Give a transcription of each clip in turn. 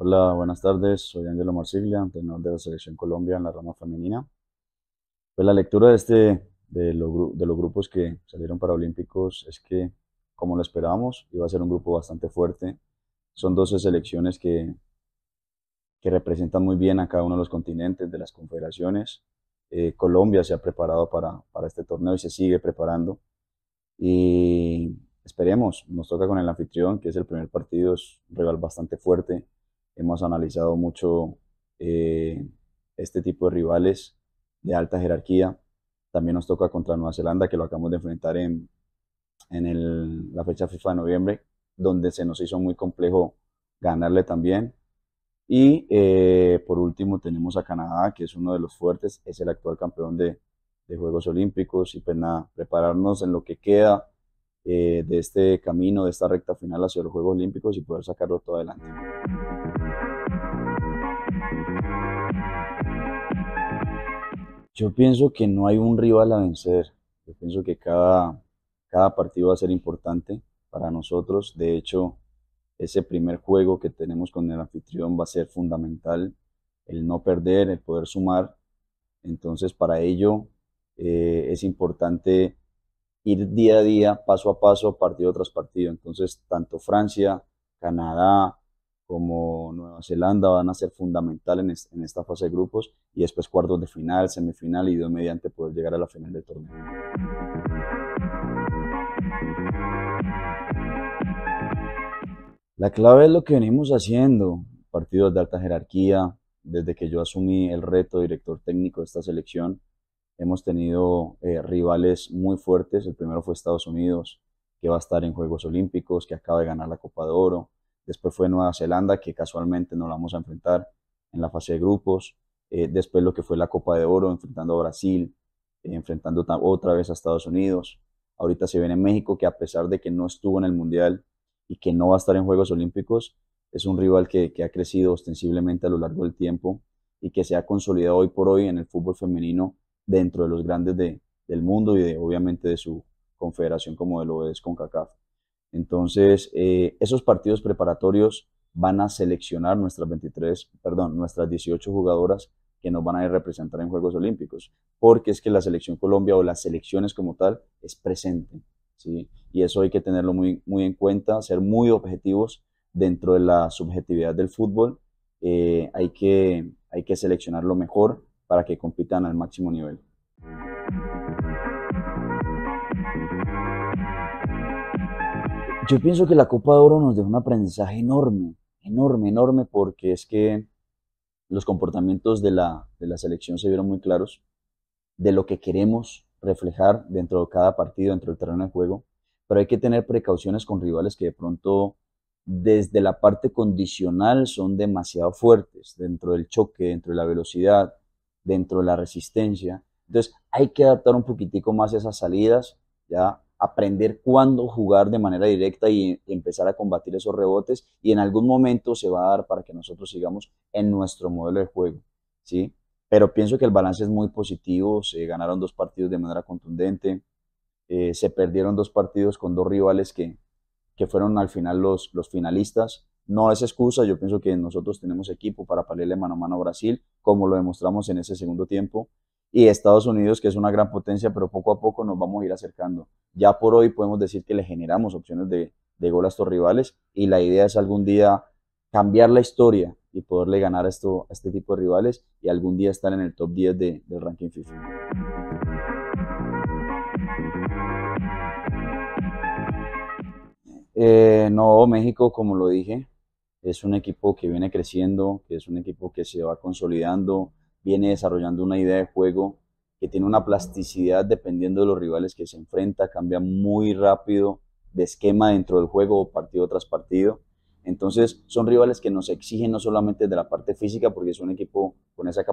Hola, buenas tardes. Soy Angelo Marsiglia, entrenador de la Selección Colombia en la rama femenina. Pues la lectura de, este, de, los grupos que salieron para Olímpicos es que, como lo esperábamos, iba a ser un grupo bastante fuerte. Son 12 selecciones que, que representan muy bien a cada uno de los continentes, de las confederaciones. Eh, Colombia se ha preparado para, para este torneo y se sigue preparando. Y esperemos, nos toca con el anfitrión, que es el primer partido, es un rival bastante fuerte hemos analizado mucho eh, este tipo de rivales de alta jerarquía. También nos toca contra Nueva Zelanda, que lo acabamos de enfrentar en, en la fecha FIFA de noviembre, donde se nos hizo muy complejo ganarle también. Y eh, por último tenemos a Canadá, que es uno de los fuertes, es el actual campeón de, Juegos Olímpicos. Y pena pues prepararnos en lo que queda eh, de este camino, de esta recta final hacia los Juegos Olímpicos y poder sacarlo todo adelante. Yo pienso que no hay un rival a vencer. Yo pienso que cada, cada partido va a ser importante para nosotros. De hecho, ese primer juego que tenemos con el anfitrión va a ser fundamental. El no perder, el poder sumar. Entonces, para ello eh, es importante ir día a día, paso a paso, partido tras partido. Entonces, tanto Francia, Canadá, como Nueva Zelanda van a ser fundamentales en, esta fase de grupos y después cuartos de final, semifinal y dos mediante poder llegar a la final del torneo. La clave es lo que venimos haciendo, partidos de alta jerarquía, desde que yo asumí el reto de director técnico de esta selección, hemos tenido eh, rivales muy fuertes, el primero fue Estados Unidos, que va a estar en Juegos Olímpicos, que acaba de ganar la Copa de Oro, después fue Nueva Zelanda, que casualmente nos vamos a enfrentar en la fase de grupos, eh, después lo que fue la Copa de Oro, enfrentando a Brasil, eh, enfrentando otra vez a Estados Unidos, ahorita se viene México, que a pesar de que no estuvo en el Mundial y que no va a estar en Juegos Olímpicos, es un rival que, ha crecido ostensiblemente a lo largo del tiempo y que se ha consolidado hoy por hoy en el fútbol femenino dentro de los grandes del mundo y de, obviamente de su confederación como de lo es CACAF. Entonces, eh, esos partidos preparatorios van a seleccionar nuestras 23, perdón, nuestras 18 jugadoras que nos van a representar en Juegos Olímpicos, porque es que la selección Colombia o las selecciones como tal es presente, ¿sí? Y eso hay que tenerlo muy, muy en cuenta, ser muy objetivos dentro de la subjetividad del fútbol, eh, hay, que, hay que seleccionarlo mejor para que compitan al máximo nivel. Yo pienso que la Copa de Oro nos dejó un aprendizaje enorme, enorme, enorme, porque es que los comportamientos de la, de la selección se vieron muy claros, de lo que queremos reflejar dentro de cada partido, dentro del terreno de juego, pero hay que tener precauciones con rivales que de pronto desde la parte condicional son demasiado fuertes, dentro del choque, dentro de la velocidad, dentro de la resistencia. Entonces hay que adaptar un poquitico más esas salidas, ya aprender cuándo jugar de manera directa y, empezar a combatir esos rebotes y en algún momento se va a dar para que nosotros sigamos en nuestro modelo de juego, ¿sí? Pero pienso que el balance es muy positivo, se ganaron dos partidos de manera contundente, eh, se perdieron dos partidos con dos rivales que, que fueron al final los, los finalistas, no es excusa, yo pienso que nosotros tenemos equipo para paliarle mano a mano a Brasil, como lo demostramos en ese segundo tiempo, y Estados Unidos, que es una gran potencia, pero poco a poco nos vamos a ir acercando. Ya por hoy podemos decir que le generamos opciones de, de gol a estos rivales y la idea es algún día cambiar la historia y poderle ganar a, esto, a este tipo de rivales y algún día estar en el top 10 de, del ranking FIFA. Eh, no, México, como lo dije, es un equipo que viene creciendo, que es un equipo que se va consolidando, viene desarrollando una idea de juego que tiene una plasticidad dependiendo de los rivales que se enfrenta, cambia muy rápido de esquema dentro del juego o partido tras partido. Entonces son rivales que nos exigen no solamente de la parte física, porque es un equipo con esa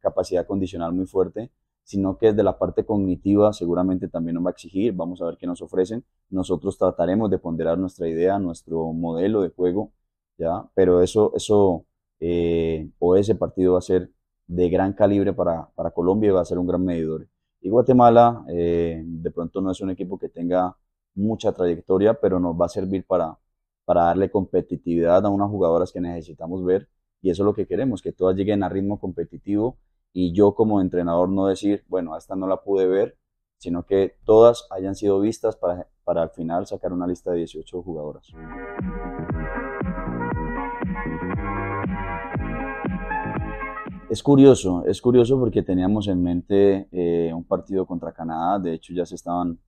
capacidad condicional muy fuerte, sino que de la parte cognitiva seguramente también nos va a exigir, vamos a ver qué nos ofrecen. Nosotros trataremos de ponderar nuestra idea, nuestro modelo de juego, ¿ya? pero eso, eso eh, o ese partido va a ser de gran calibre para, Colombia y va a ser un gran medidor. Y Guatemala eh, de pronto no es un equipo que tenga mucha trayectoria, pero nos va a servir para, para darle competitividad a unas jugadoras que necesitamos ver y eso es lo que queremos, que todas lleguen a ritmo competitivo y yo como entrenador no decir, bueno, esta no la pude ver, sino que todas hayan sido vistas para, para al final sacar una lista de 18 jugadoras. Es curioso, es curioso porque teníamos en mente eh, un partido contra Canadá, de hecho ya se estaban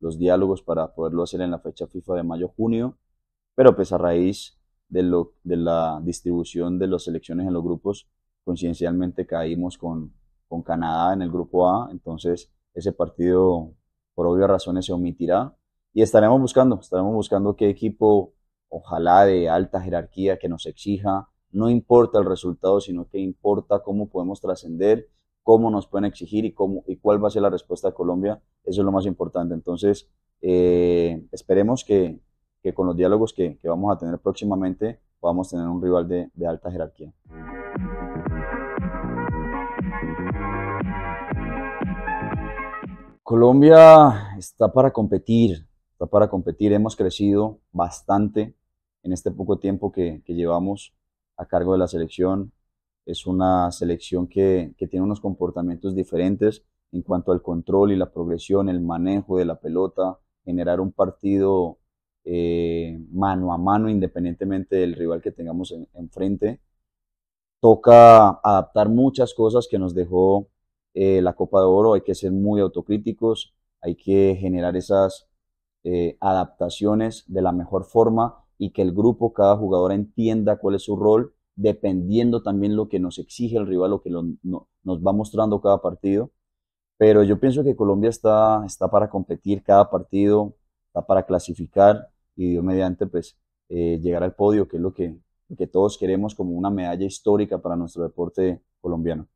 los diálogos para poderlo hacer en la fecha FIFA de mayo-junio, pero pues a raíz de, la distribución de las selecciones en los grupos, coincidencialmente caímos con, con Canadá en el grupo A, entonces ese partido por obvias razones se omitirá y estaremos buscando, estaremos buscando qué equipo, ojalá de alta jerarquía, que nos exija, no importa el resultado, sino que importa cómo podemos trascender, cómo nos pueden exigir y, cómo, y cuál va a ser la respuesta de Colombia. Eso es lo más importante. Entonces, eh, esperemos que, con los diálogos que, vamos a tener próximamente podamos tener un rival de, alta jerarquía. Colombia está para competir, está para competir. Hemos crecido bastante en este poco tiempo que llevamos a cargo de la selección. Es una selección que, tiene unos comportamientos diferentes en cuanto al control y la progresión, el manejo de la pelota, generar un partido eh, mano a mano independientemente del rival que tengamos enfrente. Toca adaptar muchas cosas que nos dejó eh, la Copa de Oro, hay que ser muy autocríticos, hay que generar esas eh, adaptaciones de la mejor forma y que el grupo, cada jugador entienda cuál es su rol, dependiendo también lo que nos exige el rival, lo que nos va mostrando cada partido. Pero yo pienso que Colombia está, está para competir cada partido, está para clasificar y mediante pues eh, llegar al podio, que es lo que todos queremos como una medalla histórica para nuestro deporte colombiano.